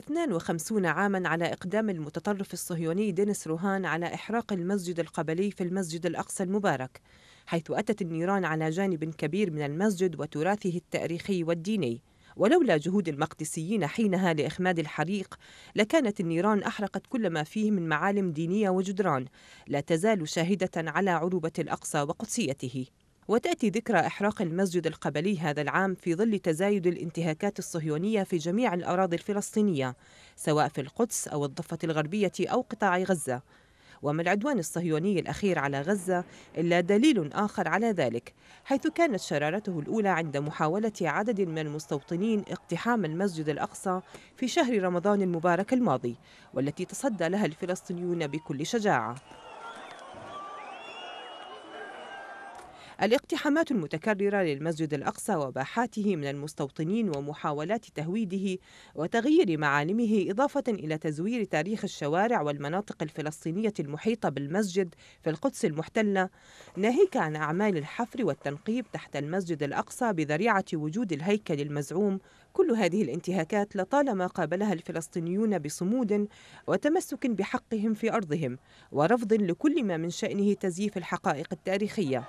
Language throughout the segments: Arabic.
52 عاما على إقدام المتطرف الصهيوني دينيس روهان على إحراق المسجد القبلي في المسجد الأقصى المبارك حيث أتت النيران على جانب كبير من المسجد وتراثه التاريخي والديني ولولا جهود المقدسيين حينها لإخماد الحريق لكانت النيران أحرقت كل ما فيه من معالم دينية وجدران لا تزال شاهدة على عروبة الأقصى وقدسيته وتأتي ذكرى إحراق المسجد القبلي هذا العام في ظل تزايد الانتهاكات الصهيونية في جميع الأراضي الفلسطينية سواء في القدس أو الضفة الغربية أو قطاع غزة وما العدوان الصهيوني الأخير على غزة إلا دليل آخر على ذلك حيث كانت شرارته الأولى عند محاولة عدد من المستوطنين اقتحام المسجد الأقصى في شهر رمضان المبارك الماضي والتي تصدى لها الفلسطينيون بكل شجاعة الاقتحامات المتكررة للمسجد الأقصى وباحاته من المستوطنين ومحاولات تهويده وتغيير معالمه إضافة إلى تزوير تاريخ الشوارع والمناطق الفلسطينية المحيطة بالمسجد في القدس المحتلة ناهيك عن أعمال الحفر والتنقيب تحت المسجد الأقصى بذريعة وجود الهيكل المزعوم كل هذه الانتهاكات لطالما قابلها الفلسطينيون بصمود وتمسك بحقهم في أرضهم ورفض لكل ما من شأنه تزييف الحقائق التاريخية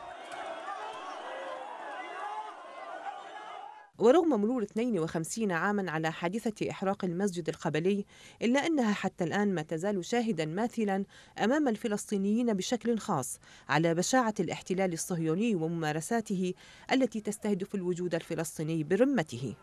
ورغم مرور 52 عاما على حادثة إحراق المسجد القبلي إلا أنها حتى الآن ما تزال شاهدا ماثلا أمام الفلسطينيين بشكل خاص على بشاعة الاحتلال الصهيوني وممارساته التي تستهدف الوجود الفلسطيني برمته